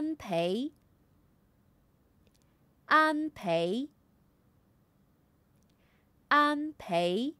安培，安培，安培。